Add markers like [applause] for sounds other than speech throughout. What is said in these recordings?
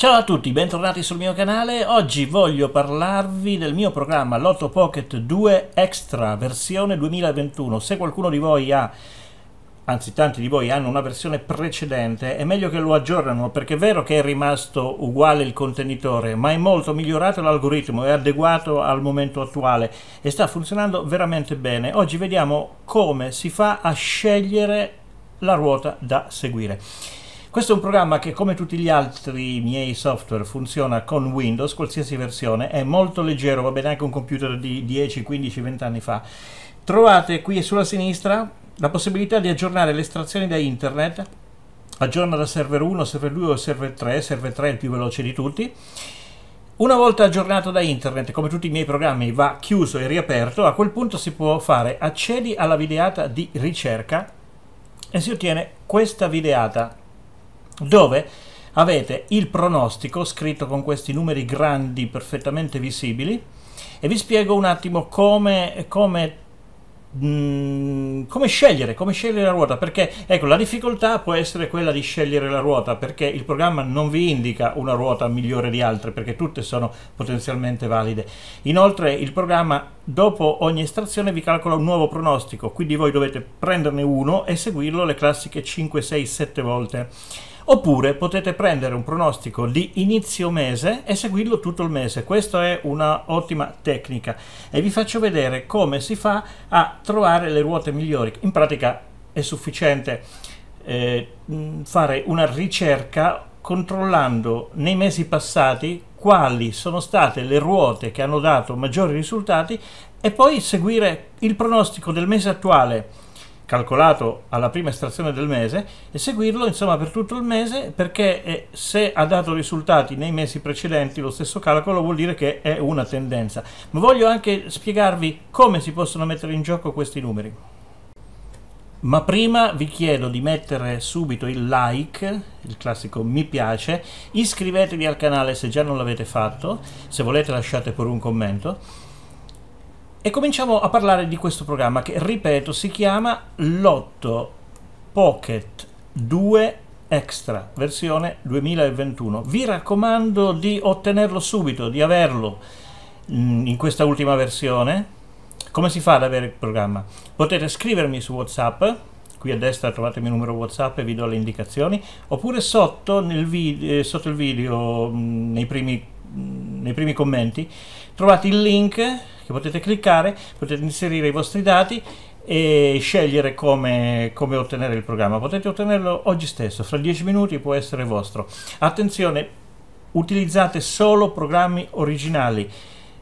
Ciao a tutti, bentornati sul mio canale. Oggi voglio parlarvi del mio programma Lotto Pocket 2 Extra versione 2021. Se qualcuno di voi ha anzi tanti di voi hanno una versione precedente, è meglio che lo aggiornano perché è vero che è rimasto uguale il contenitore, ma è molto migliorato l'algoritmo, è adeguato al momento attuale e sta funzionando veramente bene. Oggi vediamo come si fa a scegliere la ruota da seguire. Questo è un programma che come tutti gli altri miei software funziona con Windows, qualsiasi versione, è molto leggero, va bene anche un computer di 10, 15, 20 anni fa. Trovate qui sulla sinistra la possibilità di aggiornare le estrazioni da internet, aggiorna da server 1, server 2 o server 3, server 3 è il più veloce di tutti. Una volta aggiornato da internet, come tutti i miei programmi, va chiuso e riaperto, a quel punto si può fare accedi alla videata di ricerca e si ottiene questa videata dove avete il pronostico scritto con questi numeri grandi perfettamente visibili e vi spiego un attimo come, come, mh, mm, come, scegliere, come scegliere la ruota perché ecco la difficoltà può essere quella di scegliere la ruota perché il programma non vi indica una ruota migliore di altre perché tutte sono potenzialmente valide inoltre il programma dopo ogni estrazione vi calcola un nuovo pronostico quindi voi dovete prenderne uno e seguirlo le classiche 5 6 7 volte Oppure potete prendere un pronostico di inizio mese e seguirlo tutto il mese. Questa è un'ottima tecnica e vi faccio vedere come si fa a trovare le ruote migliori. In pratica è sufficiente eh, mm, fare una ricerca controllando nei mesi passati quali sono state le ruote che hanno dato maggiori risultati e poi seguire il pronostico del mese attuale calcolato alla prima estrazione del mese e seguirlo insomma per tutto il mese perché eh, se ha dato risultati nei mesi precedenti lo stesso calcolo vuol dire che è una tendenza ma voglio anche spiegarvi come si possono mettere in gioco questi numeri ma prima vi chiedo di mettere subito il like, il classico mi piace, iscrivetevi al canale se già non l'avete fatto, se volete lasciate pure un commento e cominciamo a parlare di questo programma che, ripeto, si chiama Lotto Pocket 2 Extra, versione 2021. Vi raccomando di ottenerlo subito, di averlo mm, in questa ultima versione. Come si fa ad avere il programma? Potete scrivermi su WhatsApp qui a destra trovate il mio numero WhatsApp e vi do le indicazioni, oppure sotto, video, eh, sotto il video, mm, nei primi, mm, nei primi, commenti, trovate il link che potete cliccare, potete inserire i vostri dati e scegliere come, come, ottenere il programma. Potete ottenerlo oggi stesso, fra 10 minuti può essere vostro. Attenzione, utilizzate solo programmi originali.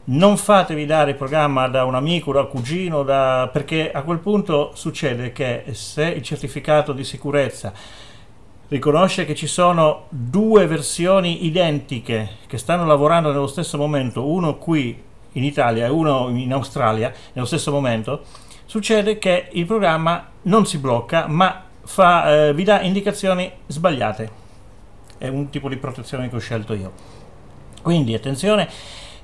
Non fatevi dare il programma da un amico, da un cugino, da... perché a quel punto succede che se il certificato di sicurezza riconosce che ci sono due versioni identiche che stanno lavorando nello stesso momento, uno qui in Italia e uno in Australia nello stesso momento, succede che il programma non si blocca ma fa, eh, vi dà indicazioni sbagliate. È un tipo di protezione che ho scelto io. Quindi attenzione,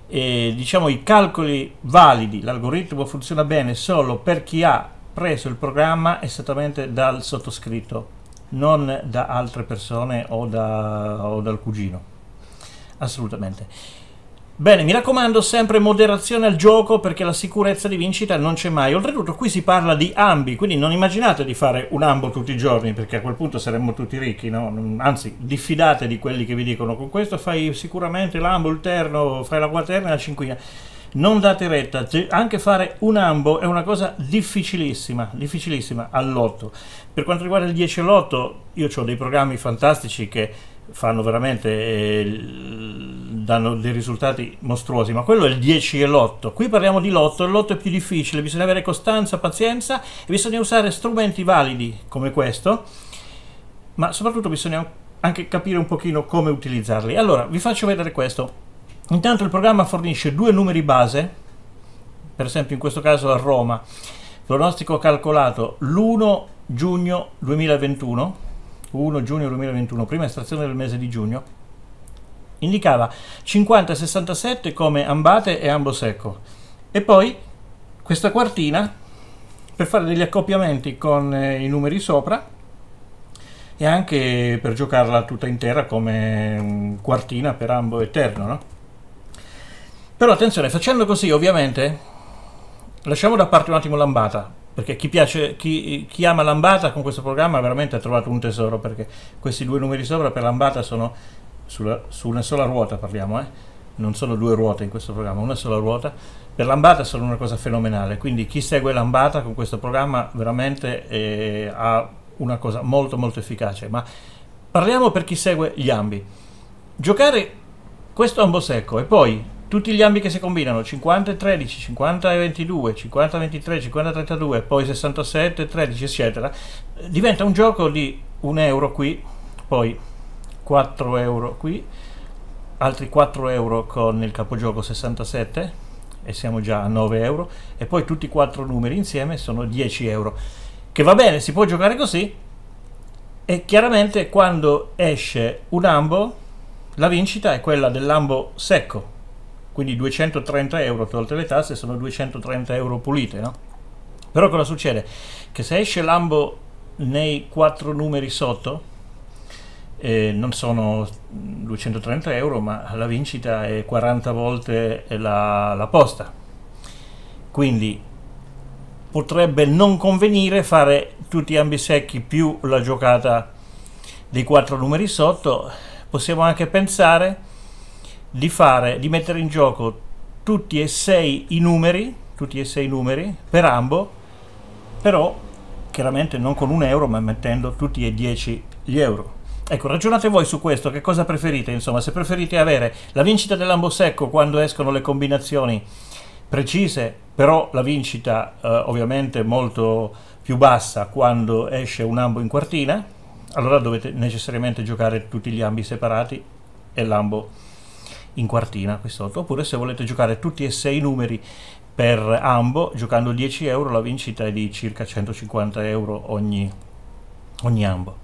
eh, diciamo i calcoli validi, l'algoritmo funziona bene solo per chi ha preso il programma esattamente dal sottoscritto, non da altre persone o, da, o dal cugino. Assolutamente. Bene, mi raccomando sempre moderazione al gioco perché la sicurezza di vincita non c'è mai. Oltretutto qui si parla di ambi, quindi non immaginate di fare un ambo tutti i giorni perché a quel punto saremmo tutti ricchi, no? Anzi, diffidate di quelli che vi dicono con questo fai sicuramente l'ambo, il terno, fai la quaterna e la cinquina. Non date retta, anche fare un ambo è una cosa difficilissima, difficilissima all'otto. Per quanto riguarda il 10 all'otto, io ho dei programmi fantastici che fanno veramente eh, danno dei risultati mostruosi ma quello è il 10 e l'8 qui parliamo di l'8 l'8 è più difficile bisogna avere costanza pazienza e bisogna usare strumenti validi come questo ma soprattutto bisogna anche capire un pochino come utilizzarli allora vi faccio vedere questo intanto il programma fornisce due numeri base per esempio in questo caso a Roma pronostico calcolato l'1 giugno 2021 1 giugno 2021, prima estrazione del mese di giugno, indicava 50 e 67 come ambate e ambo secco. E poi questa quartina, per fare degli accoppiamenti con eh, i numeri sopra, e anche per giocarla tutta intera come mm, quartina per ambo eterno, no? Però attenzione, facendo così ovviamente, lasciamo da parte un attimo l'ambata, perché chi, piace, chi, chi, ama Lambata con questo programma veramente ha trovato un tesoro, perché questi due numeri sopra per Lambata sono sulla, su una sola ruota, parliamo, eh? non sono due ruote in questo programma, una sola ruota, per Lambata sono una cosa fenomenale, quindi chi segue Lambata con questo programma veramente eh, ha una cosa molto molto efficace, ma parliamo per chi segue gli ambi. Giocare questo ambo secco e poi tutti gli ambi che si combinano 50 e 13, 50 e 22, 50 e 23, 50 e 32, poi 67 13 eccetera, diventa un gioco di 1 euro qui, poi 4 euro qui, altri 4 euro con il capogioco 67 e siamo già a 9 euro e poi tutti i 4 numeri insieme sono 10 euro che va bene si può giocare così e chiaramente quando esce un ambo la vincita è quella dell'ambo secco quindi 230 euro tolte le tasse sono 230 euro pulite no? però cosa succede? che se esce l'ambo nei quattro numeri sotto eh, non sono 230 euro ma la vincita è 40 volte la, la posta quindi potrebbe non convenire fare tutti ambi secchi più la giocata dei quattro numeri sotto possiamo anche pensare di, fare, di mettere in gioco tutti e sei i numeri, tutti e sei i numeri per ambo, però chiaramente non con un euro ma mettendo tutti e dieci gli euro. Ecco, ragionate voi su questo, che cosa preferite, insomma, se preferite avere la vincita dell'ambo secco quando escono le combinazioni precise, però la vincita eh, ovviamente molto più bassa quando esce un ambo in quartina, allora dovete necessariamente giocare tutti gli ambi separati e l'ambo in quartina qui sotto, oppure se volete giocare tutti e sei i numeri per ambo, giocando 10 euro la vincita è di circa 150 euro ogni, ogni ambo.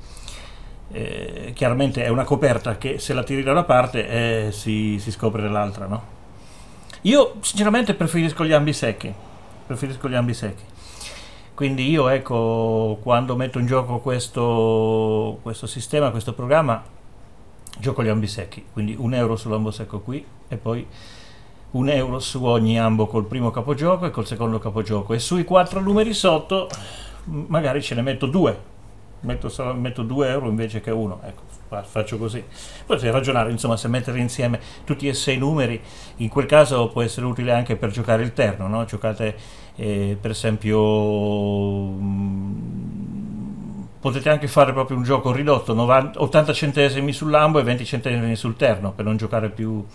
Eh, chiaramente è una coperta che se la tiri da una parte eh, si, si, scopre dall'altra, no? Io sinceramente preferisco gli ambi secchi, preferisco gli ambi secchi. Quindi io ecco, quando metto in gioco questo, questo sistema, questo programma, Gioco gli ambisecchi, quindi un euro sull'ambo secco qui e poi un euro su ogni ambo col primo capogioco e col secondo capogioco. E sui quattro numeri sotto magari ce ne metto due, metto, solo, metto 2 euro invece che uno, ecco, faccio così. Potete ragionare, insomma, se mettere insieme tutti e sei i numeri, in quel caso può essere utile anche per giocare il terno, no? giocate eh, per esempio... Mh, mm, potete anche fare proprio un gioco ridotto, 90, 80 centesimi sull'ambo e 20 centesimi sul terno per non giocare più,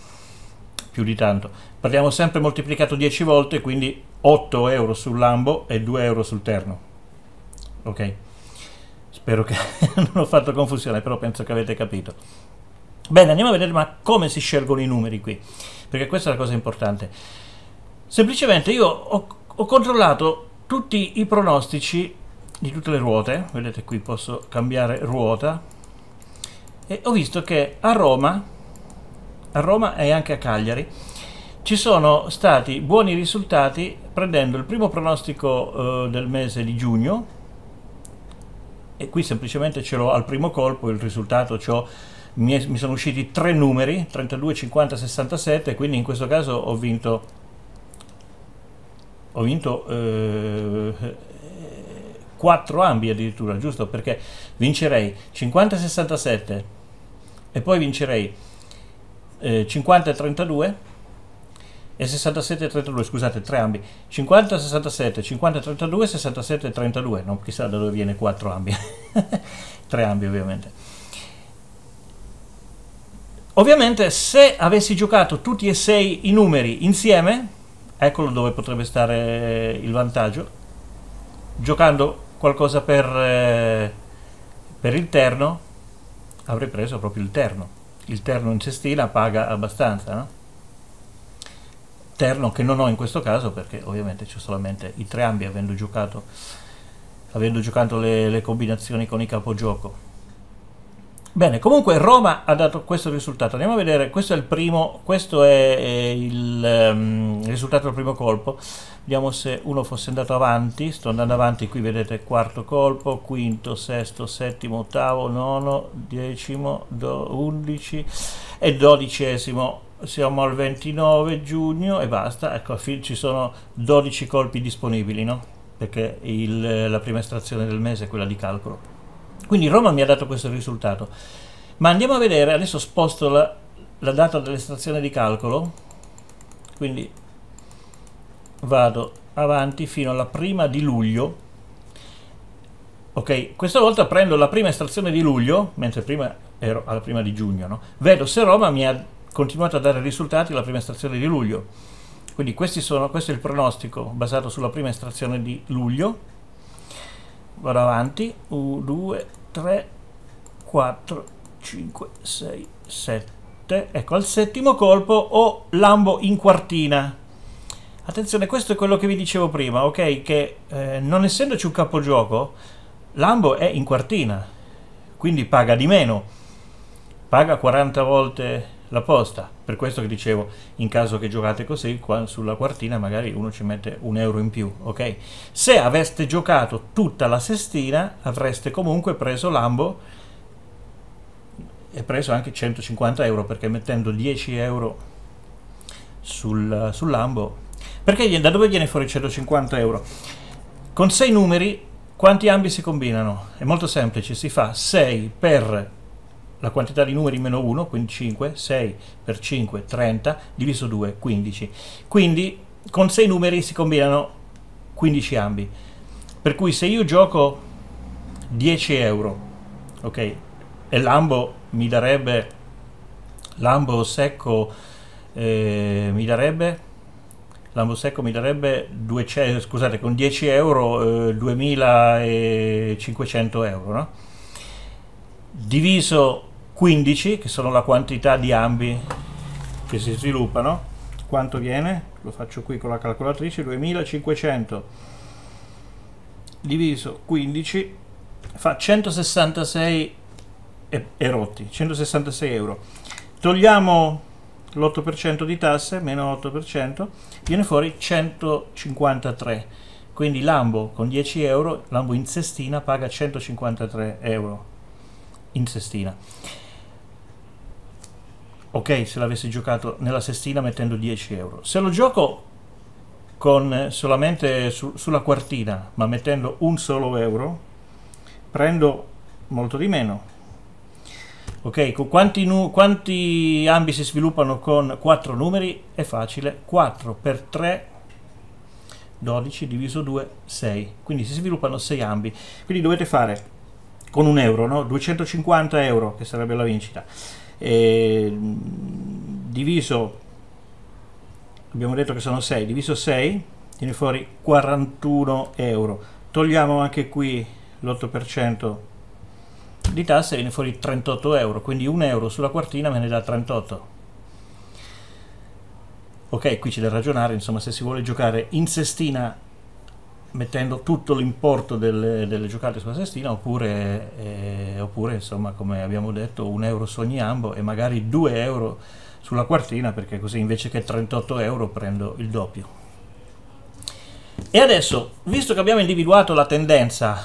più di tanto. Parliamo sempre moltiplicato 10 volte, quindi 8 euro sull'ambo e 2 euro sul terno. Ok? Spero che [laughs] non ho fatto confusione, però penso che avete capito. Bene, andiamo a vedere ma come si scelgono i numeri qui, perché questa è la cosa importante. Semplicemente io ho, ho controllato tutti i pronostici di tutte le ruote vedete qui posso cambiare ruota e ho visto che a Roma a Roma e anche a Cagliari ci sono stati buoni risultati prendendo il primo pronostico eh, del mese di giugno e qui semplicemente ce l'ho al primo colpo il risultato cioè mi, è, mi sono usciti tre numeri 32 50 67 quindi in questo caso ho vinto ho vinto eh, 4 ambi addirittura, giusto? Perché vincerei 50-67 e poi vincerei eh, 50-32 e 67-32, scusate, tre ambi. 50-67, 50-32, 67-32, non chissà da dove viene 4 ambi, [laughs] tre ambi ovviamente. Ovviamente se avessi giocato tutti e sei i numeri insieme, eccolo dove potrebbe stare eh, il vantaggio, giocando qualcosa per, eh, per il terno, avrei preso proprio il terno. Il terno in cestina paga abbastanza, no? Terno che non ho in questo caso perché ovviamente c'ho solamente i tre ambi avendo giocato, avendo giocato le, le combinazioni con i capogioco. Bene, comunque Roma ha dato questo risultato. Andiamo a vedere, questo è il primo, questo è, il um, risultato del primo colpo. Vediamo se uno fosse andato avanti, sto andando avanti, qui vedete quarto colpo, quinto, sesto, settimo, ottavo, nono, decimo, do, undici e dodicesimo. Siamo al 29 giugno e basta, ecco, ci sono 12 colpi disponibili, no? Perché il, la prima estrazione del mese è quella di calcolo. Quindi Roma mi ha dato questo risultato. Ma andiamo a vedere, adesso sposto la, la data dell'estrazione di calcolo, quindi vado avanti fino alla prima di luglio. Ok, questa volta prendo la prima estrazione di luglio, mentre prima ero alla prima di giugno, no? Vedo se Roma mi ha continuato a dare risultati la prima estrazione di luglio. Quindi sono, questo è il pronostico basato sulla prima estrazione di luglio vado avanti 1 2 3 4 5 6 7 ecco al settimo colpo ho lambo in quartina attenzione questo è quello che vi dicevo prima ok che eh, non essendoci un capogioco lambo è in quartina quindi paga di meno paga 40 volte la posta per questo che dicevo, in caso che giocate così, qua, sulla quartina magari uno ci mette un euro in più, ok? Se aveste giocato tutta la sestina, avreste comunque preso l'ambo e preso anche 150 euro, perché mettendo 10 euro sul, sull'ambo... Perché da dove viene fuori 150 euro? Con 6 numeri, quanti ambi si combinano? È molto semplice, si fa 6 per la quantità di numeri meno 1, quindi 5, 6 per 5, 30, diviso 2, 15. Quindi con 6 numeri si combinano 15 ambi. Per cui se io gioco 10 euro, ok, e l'ambo mi darebbe, l'ambo secco eh, mi darebbe l'ambo secco mi darebbe 200, eh, scusate, con 10 euro eh, 2500 euro, no? diviso 15, che sono la quantità di ambi che si sviluppano. Quanto viene? Lo faccio qui con la calcolatrice, 2500 diviso 15 fa 166 erotti, 166 euro. Togliamo l'8% di tasse, meno 8%, viene fuori 153. Quindi Lambo con 10 euro, Lambo in sestina paga 153 euro in sestina ok se l'avessi giocato nella sestina mettendo 10 euro. Se lo gioco con, eh, solamente su, sulla quartina, ma mettendo un solo euro, prendo molto di meno. Ok, con quanti, quanti ambi si sviluppano con 4 numeri? È facile, 4 per 3 12 diviso 2, 6. Quindi si sviluppano 6 ambi. Quindi dovete fare con un euro, no? 250 euro, che sarebbe la vincita eh, diviso abbiamo detto che sono 6 diviso 6 tiene fuori 41 euro togliamo anche qui l'8% di tasse viene fuori 38 euro quindi 1 euro sulla quartina me ne dà 38 ok qui c'è da ragionare insomma se si vuole giocare in sestina mettendo tutto l'importo delle, delle, giocate sulla sestina oppure, eh, oppure insomma come abbiamo detto un euro su ogni ambo e magari 2 euro sulla quartina perché così invece che 38 euro prendo il doppio e adesso visto che abbiamo individuato la tendenza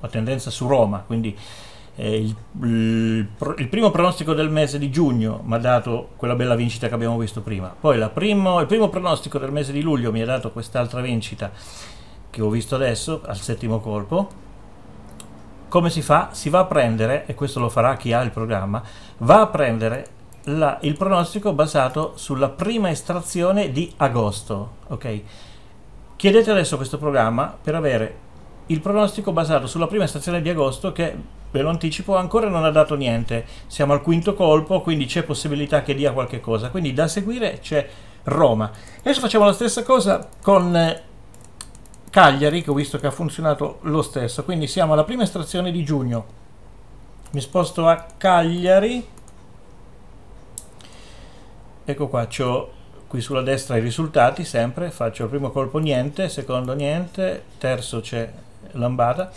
la tendenza su Roma quindi eh, il, il, il, primo pronostico del mese di giugno mi ha dato quella bella vincita che abbiamo visto prima, poi primo, il primo pronostico del mese di luglio mi ha dato quest'altra vincita che ho visto adesso al settimo colpo. Come si fa? Si va a prendere, e questo lo farà chi ha il programma, va a prendere la, il pronostico basato sulla prima estrazione di agosto. Ok? Chiedete adesso questo programma per avere il pronostico basato sulla prima estrazione di agosto che ve lo anticipo, ancora non ha dato niente. Siamo al quinto colpo, quindi c'è possibilità che dia qualche cosa. Quindi da seguire c'è Roma. Adesso facciamo la stessa cosa con eh, Cagliari, che ho visto che ha funzionato lo stesso. Quindi siamo alla prima estrazione di giugno. Mi sposto a Cagliari. Ecco qua, ho qui sulla destra i risultati, sempre. Faccio il primo colpo niente, secondo niente, terzo c'è lambata,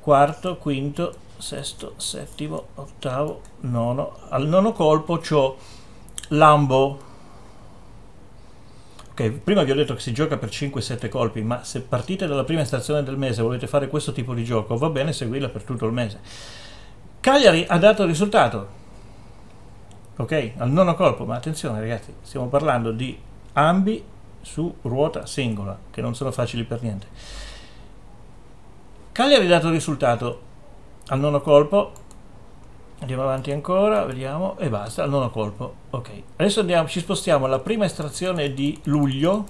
quarto, quinto, sesto, settimo, ottavo, nono. Al nono colpo ho Lambo. Ok, prima vi ho detto che si gioca per 5-7 colpi, ma se partite dalla prima stazione del mese e volete fare questo tipo di gioco, va bene seguirla per tutto il mese. Cagliari ha dato il risultato. Ok, al nono colpo, ma attenzione ragazzi, stiamo parlando di ambi su ruota singola, che non sono facili per niente. Cagliari ha dato il risultato, al nono colpo andiamo avanti ancora vediamo e basta al nono colpo ok adesso andiamo, ci spostiamo alla prima estrazione di luglio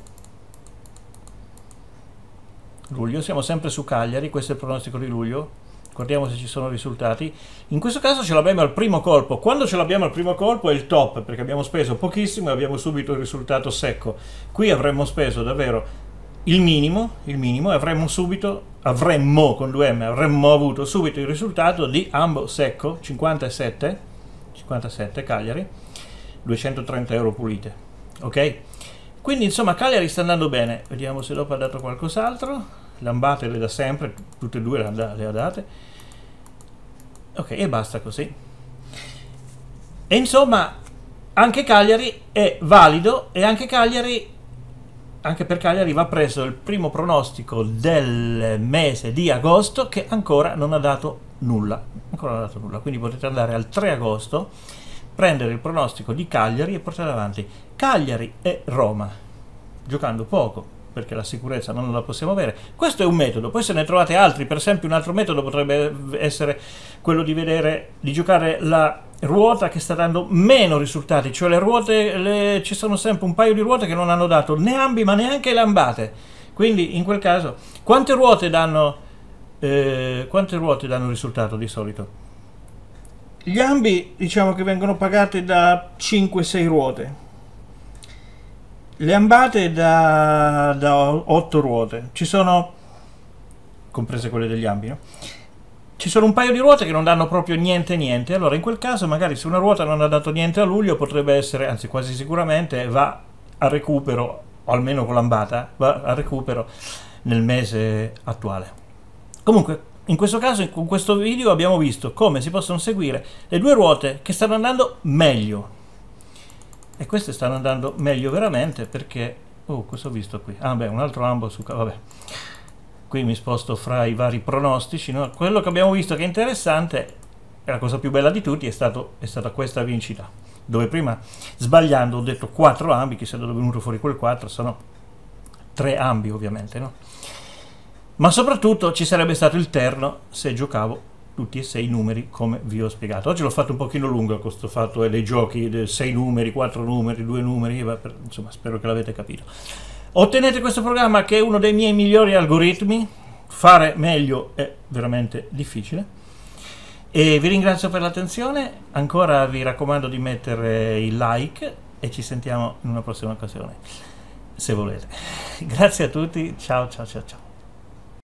luglio siamo sempre su Cagliari questo è il pronostico di luglio guardiamo se ci sono risultati in questo caso ce l'abbiamo al primo colpo quando ce l'abbiamo al primo colpo è il top perché abbiamo speso pochissimo e abbiamo subito il risultato secco qui avremmo speso davvero il minimo, il minimo e avremmo subito, avremmo con 2M, avremmo avuto subito il risultato di Ambo Secco 57, 57 Cagliari, 230 euro pulite, ok? Quindi insomma Cagliari sta andando bene, vediamo se dopo ha dato qualcos'altro, lambate le da sempre, tutte e due le ha date, ok e basta così. E insomma anche Cagliari è valido e anche Cagliari anche per Cagliari va preso il primo pronostico del mese di agosto che ancora non ha dato nulla, ancora non ha dato nulla, quindi potete andare al 3 agosto, prendere il pronostico di Cagliari e portare avanti Cagliari e Roma, giocando poco, perché la sicurezza non la possiamo avere. Questo è un metodo, poi se ne trovate altri, per esempio un altro metodo potrebbe essere quello di vedere, di giocare la ruota che sta dando meno risultati, cioè le ruote, le, ci sono sempre un paio di ruote che non hanno dato né ambi ma neanche lambate, quindi in quel caso quante ruote danno, eh, quante ruote danno risultato di solito? Gli ambi diciamo che vengono pagati da 5-6 ruote, le ambate da, da 8 ruote ci sono comprese quelle degli ambi no? ci sono un paio di ruote che non danno proprio niente niente allora in quel caso magari se una ruota non ha dato niente a luglio potrebbe essere anzi quasi sicuramente va a recupero o almeno con l'ambata va a recupero nel mese attuale comunque in questo caso, con questo video abbiamo visto come si possono seguire le due ruote che stanno andando meglio e queste stanno andando meglio veramente perché oh cosa ho visto qui? ah beh un altro ambo su vabbè qui mi sposto fra i vari pronostici no? quello che abbiamo visto che è interessante è la cosa più bella di tutti è, stato, è stata questa vincita dove prima sbagliando ho detto 4 ambi chissà dove è venuto fuori quel 4 sono 3 ambi ovviamente no? ma soprattutto ci sarebbe stato il terno se giocavo tutti e sei i numeri come vi ho spiegato. Oggi l'ho fatto un pochino lungo questo fatto eh, dei giochi, sei numeri, quattro numeri, due numeri, eh, insomma spero che l'avete capito. Ottenete questo programma che è uno dei miei migliori algoritmi, fare meglio è veramente difficile. E vi ringrazio per l'attenzione, ancora vi raccomando di mettere il like e ci sentiamo in una prossima occasione, se volete. [laughs] Grazie a tutti, ciao ciao ciao ciao.